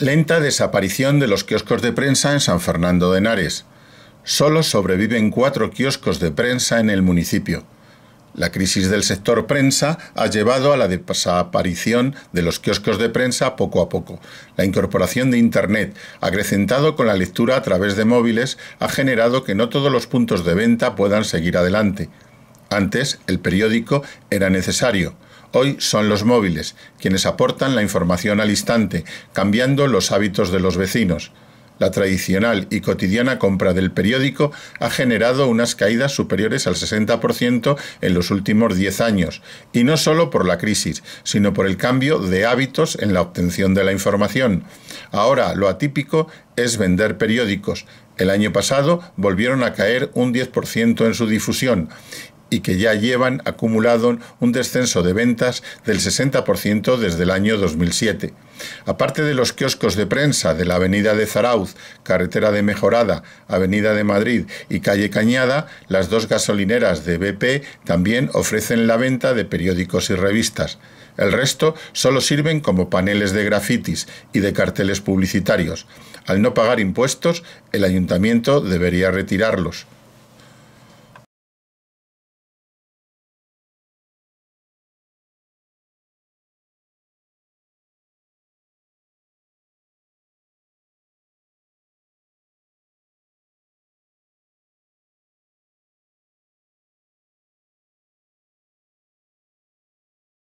Lenta desaparición de los kioscos de prensa en San Fernando de Henares. Solo sobreviven cuatro kioscos de prensa en el municipio. La crisis del sector prensa ha llevado a la desaparición de los kioscos de prensa poco a poco. La incorporación de Internet, acrecentado con la lectura a través de móviles, ha generado que no todos los puntos de venta puedan seguir adelante. Antes, el periódico era necesario. Hoy son los móviles quienes aportan la información al instante, cambiando los hábitos de los vecinos. La tradicional y cotidiana compra del periódico ha generado unas caídas superiores al 60% en los últimos 10 años, y no solo por la crisis, sino por el cambio de hábitos en la obtención de la información. Ahora lo atípico es vender periódicos. El año pasado volvieron a caer un 10% en su difusión y que ya llevan acumulado un descenso de ventas del 60% desde el año 2007. Aparte de los kioscos de prensa de la Avenida de Zarauz, Carretera de Mejorada, Avenida de Madrid y Calle Cañada, las dos gasolineras de BP también ofrecen la venta de periódicos y revistas. El resto solo sirven como paneles de grafitis y de carteles publicitarios. Al no pagar impuestos, el ayuntamiento debería retirarlos.